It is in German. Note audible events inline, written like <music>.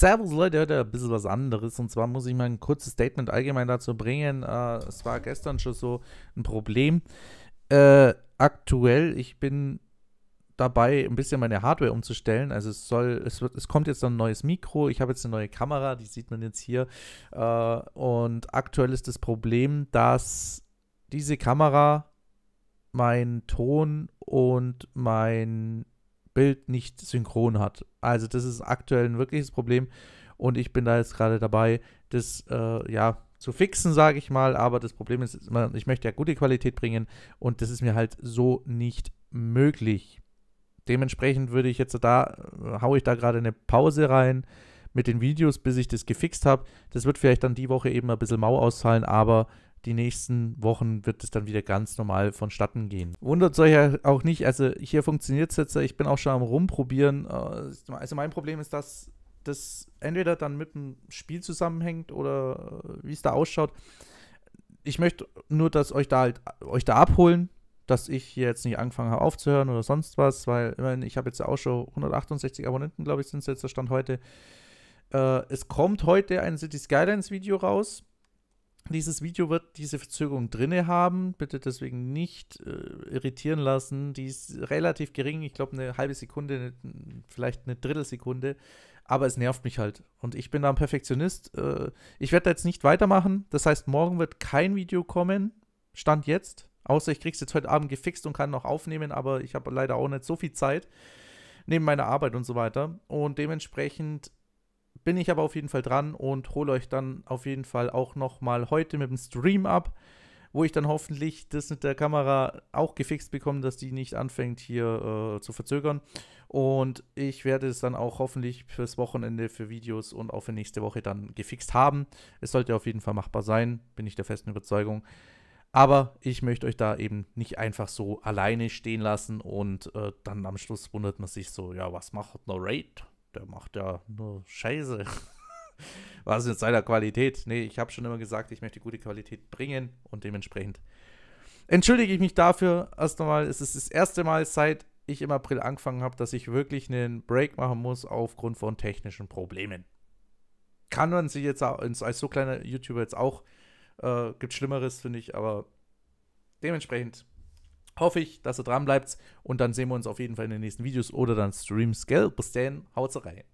Servus Leute, heute ein bisschen was anderes. Und zwar muss ich mal ein kurzes Statement allgemein dazu bringen. Äh, es war gestern schon so ein Problem. Äh, aktuell, ich bin dabei, ein bisschen meine Hardware umzustellen. Also es soll, es, wird, es kommt jetzt ein neues Mikro, ich habe jetzt eine neue Kamera, die sieht man jetzt hier. Äh, und aktuell ist das Problem, dass diese Kamera meinen Ton und mein Bild nicht synchron hat. Also das ist aktuell ein wirkliches Problem und ich bin da jetzt gerade dabei, das äh, ja zu fixen, sage ich mal. Aber das Problem ist, ich möchte ja gute Qualität bringen und das ist mir halt so nicht möglich. Dementsprechend würde ich jetzt da, äh, haue ich da gerade eine Pause rein mit den Videos, bis ich das gefixt habe. Das wird vielleicht dann die Woche eben ein bisschen mau ausfallen, aber die nächsten Wochen wird es dann wieder ganz normal vonstatten gehen. Wundert euch ja auch nicht, also hier funktioniert es jetzt, ich bin auch schon am Rumprobieren. Äh, also mein Problem ist, dass das entweder dann mit dem Spiel zusammenhängt oder äh, wie es da ausschaut. Ich möchte nur, dass euch da halt, euch da abholen, dass ich hier jetzt nicht angefangen habe aufzuhören oder sonst was, weil immerhin, ich habe jetzt auch schon 168 Abonnenten, glaube ich, sind es jetzt der Stand heute. Äh, es kommt heute ein City Skylines Video raus dieses Video wird diese Verzögerung drinne haben. Bitte deswegen nicht äh, irritieren lassen. Die ist relativ gering. Ich glaube, eine halbe Sekunde, eine, vielleicht eine Drittelsekunde. Aber es nervt mich halt. Und ich bin da ein Perfektionist. Äh, ich werde da jetzt nicht weitermachen. Das heißt, morgen wird kein Video kommen. Stand jetzt. Außer ich kriege es jetzt heute Abend gefixt und kann noch aufnehmen. Aber ich habe leider auch nicht so viel Zeit. Neben meiner Arbeit und so weiter. Und dementsprechend bin ich aber auf jeden Fall dran und hole euch dann auf jeden Fall auch nochmal heute mit dem Stream ab, wo ich dann hoffentlich das mit der Kamera auch gefixt bekomme, dass die nicht anfängt hier äh, zu verzögern. Und ich werde es dann auch hoffentlich fürs Wochenende für Videos und auch für nächste Woche dann gefixt haben. Es sollte auf jeden Fall machbar sein, bin ich der festen Überzeugung. Aber ich möchte euch da eben nicht einfach so alleine stehen lassen und äh, dann am Schluss wundert man sich so, ja, was macht No Raid? der macht ja nur Scheiße. <laughs> Was mit seiner Qualität? Nee, ich habe schon immer gesagt, ich möchte gute Qualität bringen und dementsprechend entschuldige ich mich dafür. Erst einmal, es ist das erste Mal seit ich im April angefangen habe, dass ich wirklich einen Break machen muss aufgrund von technischen Problemen. Kann man sich jetzt als so kleiner YouTuber jetzt auch, äh, gibt Schlimmeres, finde ich, aber dementsprechend hoffe ich, dass ihr dran bleibt und dann sehen wir uns auf jeden Fall in den nächsten Videos oder dann Streamscale. Bis dann, haut's rein.